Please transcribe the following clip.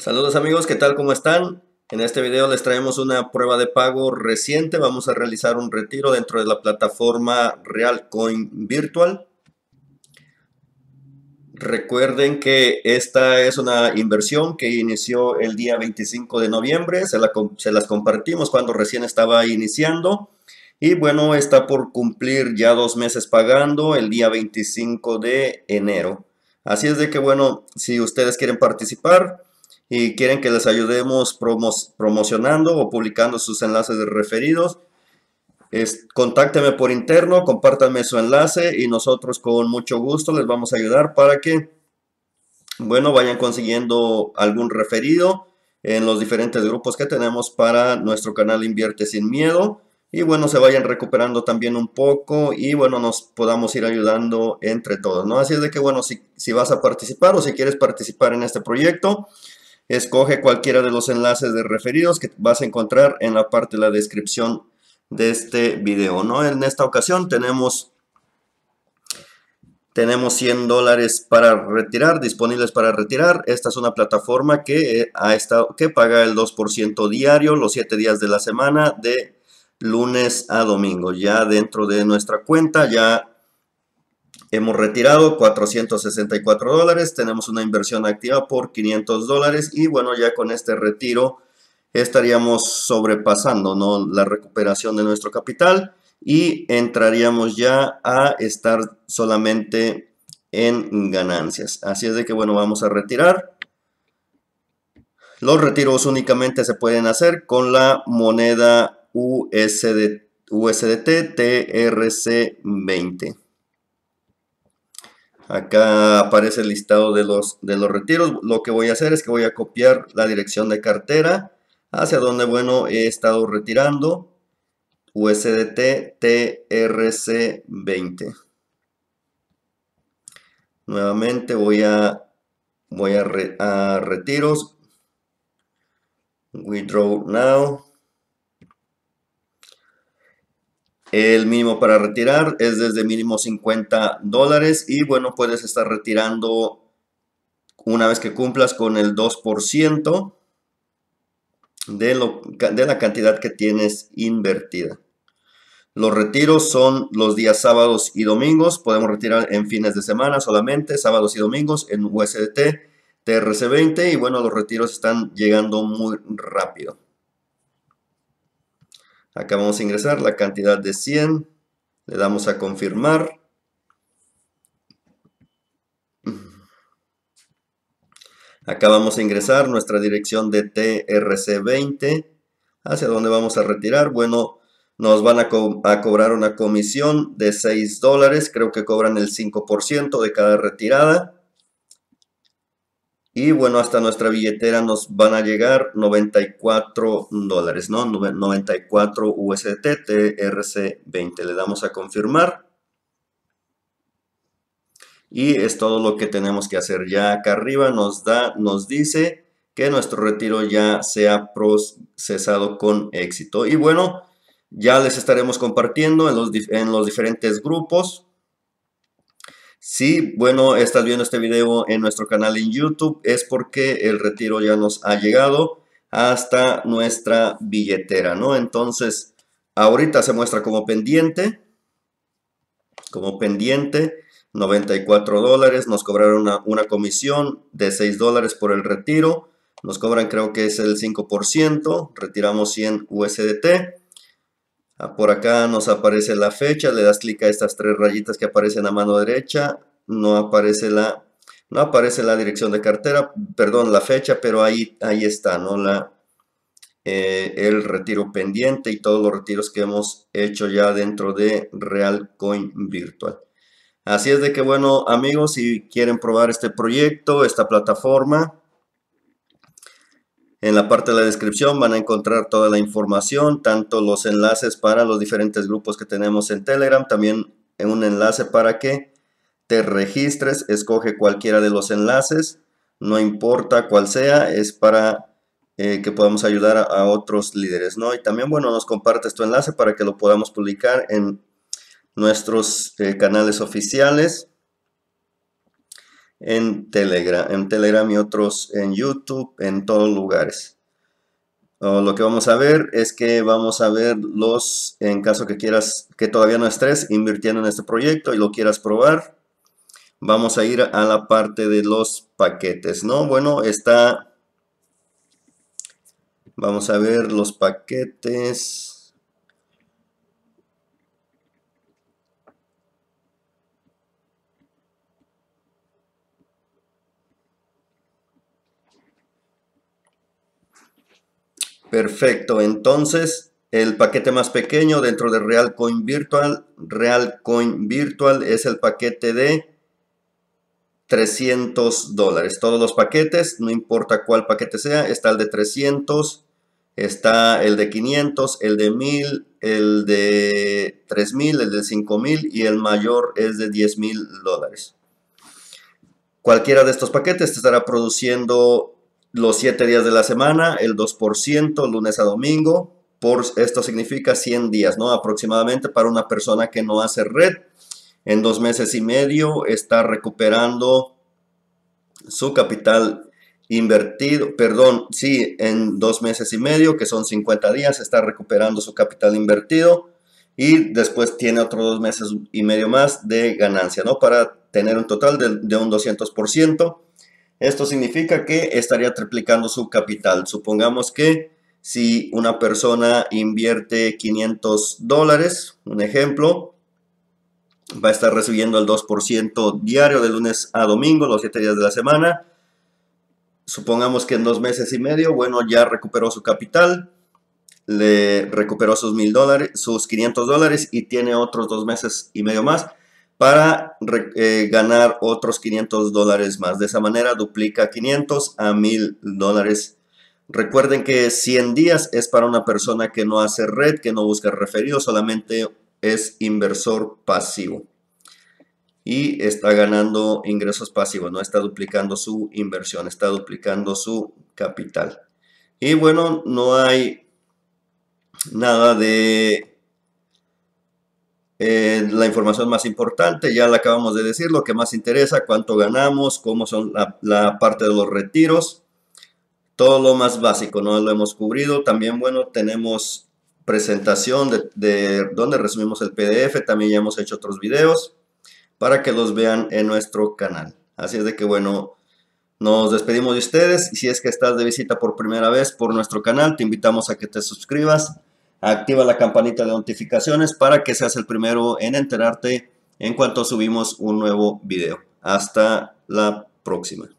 Saludos amigos, ¿qué tal? ¿Cómo están? En este video les traemos una prueba de pago reciente. Vamos a realizar un retiro dentro de la plataforma Realcoin Virtual. Recuerden que esta es una inversión que inició el día 25 de noviembre. Se, las compartimos cuando recién estaba iniciando. Y bueno, está por cumplir ya dos meses pagando el día 25 de enero. Así es de que bueno, si ustedes quieren participar, y quieren que les ayudemos promocionando o publicando sus enlaces de referidos, es, por interno, compártanme su enlace y nosotros con mucho gusto les vamos a ayudar para que, bueno, vayan consiguiendo algún referido en los diferentes grupos que tenemos para nuestro canal Invierte sin Miedo y bueno, se vayan recuperando también un poco y bueno, nos podamos ir ayudando entre todos, ¿no? Así es de que bueno, si vas a participar o si quieres participar en este proyecto, Escoge cualquiera de los enlaces de referidos que vas a encontrar en la parte de la descripción de este video. ¿no? En esta ocasión tenemos, tenemos 100 dólares para retirar, disponibles para retirar. Esta es una plataforma que, eh, ha estado, que paga el 2% diario, los 7 días de la semana, de lunes a domingo. Ya dentro de nuestra cuenta, ya Hemos retirado 464 dólares, tenemos una inversión activa por 500 dólares y bueno, ya con este retiro estaríamos sobrepasando ¿no? la recuperación de nuestro capital y entraríamos ya a estar solamente en ganancias. Así es de que bueno, vamos a retirar. Los retiros únicamente se pueden hacer con la moneda USD, USDT TRC20. Acá aparece el listado de los, de los retiros. Lo que voy a hacer es que voy a copiar la dirección de cartera hacia donde, bueno, he estado retirando USDT TRC20. Nuevamente voy a, voy a, a retiros. Withdraw now. El mínimo para retirar es desde mínimo 50 dólares y bueno, puedes estar retirando una vez que cumplas con el 2% de, la cantidad que tienes invertida. Los retiros son los días sábados y domingos. Podemos retirar en fines de semana solamente, sábados y domingos en USDT, TRC20 y bueno, los retiros están llegando muy rápido. Acá vamos a ingresar la cantidad de 100. Le damos a confirmar. Acá vamos a ingresar nuestra dirección de TRC20. ¿Hacia dónde vamos a retirar? Bueno, nos van a, cobrar una comisión de 6 dólares. Creo que cobran el 5% de cada retirada. Y bueno, hasta nuestra billetera nos van a llegar 94 dólares, ¿no? 94 USDT TRC20. Le damos a confirmar. Y es todo lo que tenemos que hacer. Ya acá arriba nos, da, nos dice que nuestro retiro ya sea procesado con éxito. Y bueno, ya les estaremos compartiendo en los, en los diferentes grupos Sí, bueno, estás viendo este video en nuestro canal en YouTube, es porque el retiro ya nos ha llegado hasta nuestra billetera, ¿no? Entonces, ahorita se muestra como pendiente, como pendiente, 94 dólares, nos cobraron una, una comisión de 6 dólares por el retiro, nos cobran creo que es el 5%, retiramos 100 USDT, Ah, por acá nos aparece la fecha, le das clic a estas tres rayitas que aparecen a mano derecha, no aparece la, no aparece la dirección de cartera, perdón, la fecha, pero ahí, ahí está, ¿no? La, eh, el retiro pendiente y todos los retiros que hemos hecho ya dentro de Realcoin Virtual. Así es de que, bueno, amigos, si quieren probar este proyecto, esta plataforma, en la parte de la descripción van a encontrar toda la información, tanto los enlaces para los diferentes grupos que tenemos en Telegram, también un enlace para que te registres, escoge cualquiera de los enlaces, no importa cuál sea, es para eh, que podamos ayudar a, otros líderes, ¿no? Y también, bueno, nos compartes tu enlace para que lo podamos publicar en nuestros eh, canales oficiales en Telegram, en Telegram y otros en YouTube, en todos lugares. lo que vamos a ver es que vamos a ver los, en caso que quieras, que todavía no estés invirtiendo en este proyecto y lo quieras probar, vamos a ir a la parte de los paquetes, ¿no? Bueno, está, vamos a ver los paquetes. Perfecto, entonces el paquete más pequeño dentro de Realcoin Virtual, Realcoin Virtual es el paquete de 300 dólares. Todos los paquetes, no importa cuál paquete sea, está el de 300, está el de 500, el de 1000, el de 3000, el de 5000 y el mayor es de 10 mil dólares. Cualquiera de estos paquetes te estará produciendo los siete días de la semana, el 2%, lunes a domingo. Por, esto significa 100 días, ¿no? Aproximadamente para una persona que no hace red. En dos meses y medio está recuperando su capital invertido, perdón, sí, en dos meses y medio, que son 50 días, está recuperando su capital invertido y después tiene otros dos meses y medio más de ganancia, ¿no? Para tener un total de, de un 200%. Esto significa que estaría triplicando su capital. Supongamos que si una persona invierte 500 dólares, un ejemplo, va a estar recibiendo el 2% diario de lunes a domingo, los 7 días de la semana. Supongamos que en dos meses y medio, bueno, ya recuperó su capital, le recuperó sus sus 500 dólares y tiene otros dos meses y medio más para eh, ganar otros 500 dólares más. De esa manera duplica 500 a 1000 dólares. Recuerden que 100 días es para una persona que no hace red, que no busca referidos, solamente es inversor pasivo. Y está ganando ingresos pasivos, no está duplicando su inversión, está duplicando su capital. Y bueno, no hay nada de eh, la información más importante, ya la acabamos de decir, lo que más interesa, cuánto ganamos, cómo son la, parte de los retiros, todo lo más básico, no lo hemos cubrido. También, bueno, tenemos presentación de, de donde resumimos el PDF, también ya hemos hecho otros videos para que los vean en nuestro canal. Así es de que, bueno, nos despedimos de ustedes y si es que estás de visita por primera vez por nuestro canal, te invitamos a que te suscribas activa la campanita de notificaciones para que seas el primero en enterarte en cuanto subimos un nuevo video. Hasta la próxima.